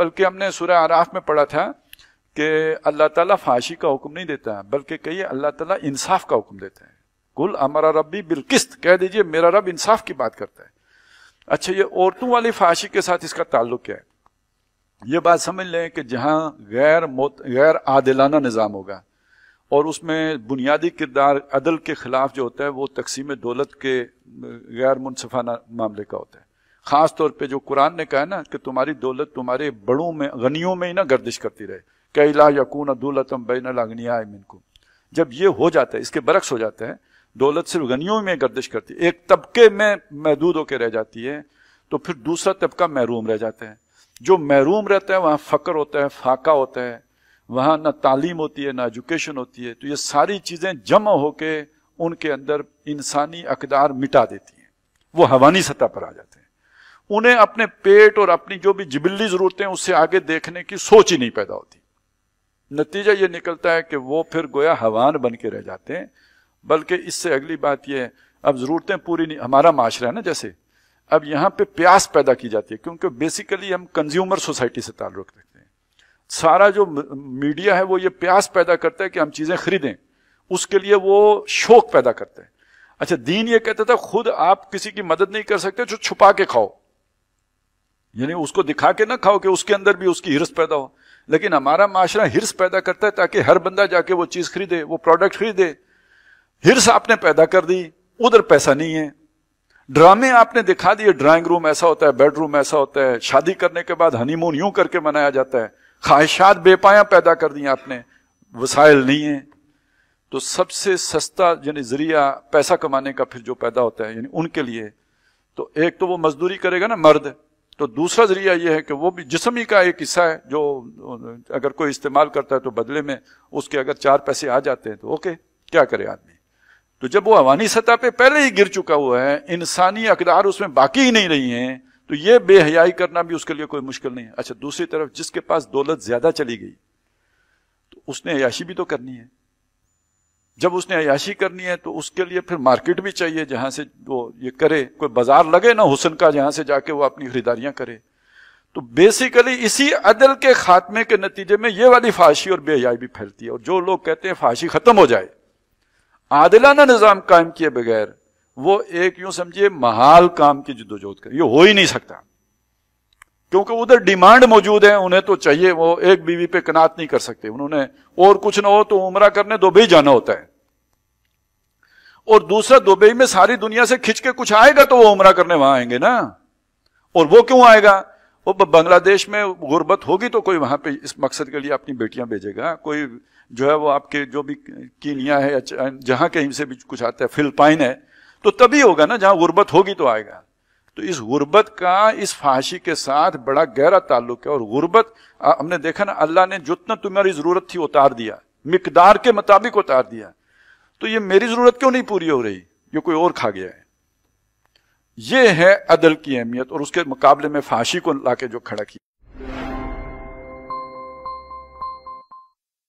बल्कि हमने सूर्य आराफ में पढ़ा था कि अल्लाह ताला फाशी का हुक्म नहीं देता है बल्कि कही अल्लाह ताला इंसाफ का हुक्म देता है कुल हमारा रबी बिलकिस्त कह दीजिए मेरा रब इंसाफ की बात करता है अच्छा ये औरतों वाली फाशी के साथ इसका ताल्लुक क्या है ये बात समझ लें कि जहां गैर मोत गैर आदिलाना निज़ाम होगा और उसमें बुनियादी किरदार अदल के खिलाफ जो होता है वो तकसीम दौलत के गैर मुनसफाना मामले का होता है खास तौर पे जो कुरान ने कहा ना कि तुम्हारी दौलत तुम्हारे बड़ों में गनियों में ही ना गर्दिश करती रहे कैला यकून दौलतम बैन अगनिया मिनकुम जब ये हो जाता है इसके बरक्स हो जाता है दौलत सिर्फ गनियों में गर्दिश करती है एक तबके में महदूद होकर रह जाती है तो फिर दूसरा तबका महरूम रह जाता है जो महरूम रहता है वहाँ फ़कर होता है फाका होता है वहाँ ना तालीम होती है ना एजुकेशन होती है तो ये सारी चीज़ें जमा होके उनके अंदर इंसानी अकदार मिटा देती हैं वो हवानी सतह पर आ जाते हैं उन्हें अपने पेट और अपनी जो भी जिबिल्ली जरूरतें उससे आगे देखने की सोच ही नहीं पैदा होती नतीजा ये निकलता है कि वो फिर गोया हवान बन के रह जाते हैं बल्कि इससे अगली बात ये अब जरूरतें पूरी नहीं हमारा माशरा है ना जैसे अब यहाँ पे प्यास पैदा की जाती है क्योंकि बेसिकली हम कंज्यूमर सोसाइटी से ताल्लुक रखते हैं सारा जो मीडिया है वो ये प्यास पैदा करता है कि हम चीजें खरीदें उसके लिए वो शौक पैदा करता है अच्छा दीन ये कहता था खुद आप किसी की मदद नहीं कर सकते जो छुपा के खाओ यानी उसको दिखा के ना खाओ कि उसके अंदर भी उसकी हिरस पैदा हो लेकिन हमारा माशरा हिरस पैदा करता है ताकि हर बंदा जाके वो चीज खरीदे वो प्रोडक्ट खरीदे हिरस आपने पैदा कर दी उधर पैसा नहीं है ड्रामे आपने दिखा दिए ड्राइंग रूम ऐसा होता है बेडरूम ऐसा होता है शादी करने के बाद हनीमून यूं करके मनाया जाता है ख्वाहिशात बेपाया पैदा कर दी आपने वसाइल नहीं है तो सबसे सस्ता यानी जरिया पैसा कमाने का फिर जो पैदा होता है यानी उनके लिए तो एक तो वो मजदूरी करेगा ना मर्द तो दूसरा जरिया यह है कि वो भी जिसम ही का एक हिस्सा है जो अगर कोई इस्तेमाल करता है तो बदले में उसके अगर चार पैसे आ जाते हैं तो ओके क्या करे आदमी तो जब वो अवानी सतह पे पहले ही गिर चुका हुआ है इंसानी अकदार उसमें बाकी ही नहीं रही है तो ये बेहयाई करना भी उसके लिए कोई मुश्किल नहीं है अच्छा दूसरी तरफ जिसके पास दौलत ज्यादा चली गई तो उसने अयाशी भी तो करनी है जब उसने अयाशी करनी है तो उसके लिए फिर मार्केट भी चाहिए जहां से वो ये करे कोई बाजार लगे ना हुसन का जहां से जाके वो अपनी खरीदारियां करे तो बेसिकली इसी अदल के खात्मे के नतीजे में ये वाली फाशी और बेहयाई भी फैलती है और जो लोग कहते हैं फाशी खत्म हो जाए आदिलाना निजाम कायम किए बगैर वो एक यूं समझिए महाल काम की जद्दोजहद कर ये हो ही नहीं सकता क्योंकि उधर डिमांड मौजूद है उन्हें तो चाहिए वो एक बीवी पे कनात नहीं कर सकते उन्होंने और कुछ ना हो तो उमरा करने दुबई जाना होता है और दूसरा दुबई में सारी दुनिया से खिंच के कुछ आएगा तो वो उमरा करने वहां आएंगे ना और वो क्यों आएगा वो बांग्लादेश में गुर्बत होगी तो कोई वहां पे इस मकसद के लिए अपनी बेटियां भेजेगा कोई जो है वो आपके जो भी कीनिया है जहां कहीं से भी कुछ आता है फिलिपाइन है तो तभी होगा ना जहां गुर्बत होगी तो आएगा तो इस गुर्बत का इस फाशी के साथ बड़ा गहरा ताल्लुक है और गुर्बत हमने देखा ना अल्लाह ने जितना तुम्हारी जरूरत थी उतार दिया मकदार के मुताबिक उतार दिया तो ये मेरी जरूरत क्यों नहीं पूरी हो रही ये कोई और खा गया है ये है अदल की अहमियत और उसके मुकाबले में फाशी को लाके जो खड़ा किया